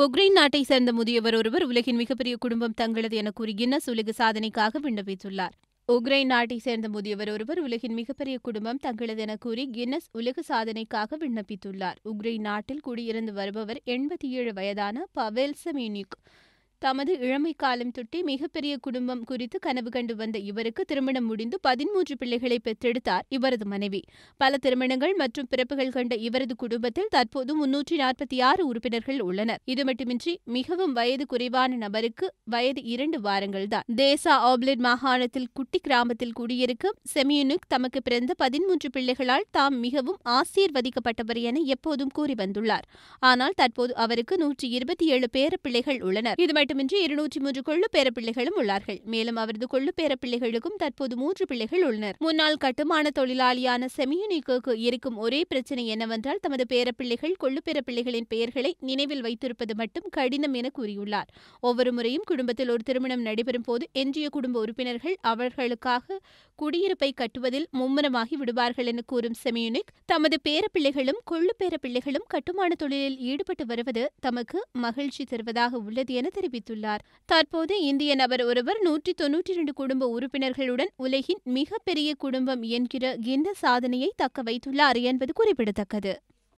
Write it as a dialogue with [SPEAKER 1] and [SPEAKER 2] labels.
[SPEAKER 1] பொக்ரைன் நாட்டை சேர்ந்த முதியவர் ஒருவர் உலகின் மிகப்பெரிய குடும்பம் தங்களது என கூறி கின்னஸ் உலக சாதனைக்காக விண்ணப்பித்துள்ளார் உக்ரைன் நாட்டை சேர்ந்த முதியவர் ஒருவர் உலகின் மிகப்பெரிய குடும்பம் தங்களது என கூறி கின்னஸ் உலக சாதனைக்காக விண்ணப்பித்துள்ளார் உக்ரைன் நாட்டில் குடியிருந்து வருபவர் எண்பத்தி ஏழு வயதான பவேல் செமினிக் தமது இளமை காலம் தொட்டி மிகப்பெரிய குடும்பம் குறித்து கனவு கண்டு வந்த இவருக்கு திருமணம் முடிந்து பதிமூன்று பிள்ளைகளை பெற்றெடுத்தார் இவரது மனைவி பல திருமணங்கள் மற்றும் பிறப்புகள் கண்ட இவரது குடும்பத்தில் தற்போது முன்னூற்றி நாற்பத்தி ஆறு உறுப்பினர்கள் உள்ளனர் இது மட்டுமின்றி மிகவும் வயது குறைவான நபருக்கு வயது இரண்டு வாரங்கள் தான் தேசா ஆப்லெட் மாகாணத்தில் குட்டி கிராமத்தில் குடியிருக்கும் செமியுனுக் தமக்கு பிறந்த பதிமூன்று பிள்ளைகளால் தாம் மிகவும் ஆசீர்வதிக்கப்பட்டவர் என எப்போதும் கூறி வந்துள்ளார் ஆனால் தற்போது அவருக்கு நூற்றி இருபத்தி ஏழு பேர பிள்ளைகள் உள்ளனர் இது மட்டுமின்றி இருநூற்றி மூன்று கொள்ளு பிள்ளைகளும் உள்ளார்கள் மேலும் அவரது கொள்ளு பிள்ளைகளுக்கும் தற்போது மூன்று பிள்ளைகள் உள்ளனர் முன்னாள் கட்டுமான தொழிலாளியான செமியுனிக்கு இருக்கும் ஒரே பிரச்சனை என்னவென்றால் தமது பேரப்பிள்ளைகள் கொள்ளு பிள்ளைகளின் பெயர்களை நினைவில் வைத்திருப்பது மட்டும் கடினம் என கூறியுள்ளார் ஒவ்வொரு முறையும் குடும்பத்தில் ஒரு திருமணம் நடைபெறும் போது எஞ்சிய குடும்ப உறுப்பினர்கள் அவர்களுக்காக குடியிருப்பை கட்டுவதில் மும்முரமாகி விடுவார்கள் என கூறும் செமியுனிக் தமது பேரப்பிள்ளைகளும் கொள்ளு பேரப்பிள்ளைகளும் கட்டுமான தொழிலில் ஈடுபட்டு வருவது தமக்கு மகிழ்ச்சி தருவதாக உள்ளது என தெரிவித்தார் தெரிவித்துள்ளார் தற்போது இந்திய நபர் ஒருவர் நூற்றி தொன்னூற்றி இரண்டு குடும்ப உறுப்பினர்களுடன் உலகின் மிகப்பெரிய குடும்பம் என்கிற கிண்ட சாதனையை தக்க வைத்துள்ளார் என்பது குறிப்பிடத்தக்கது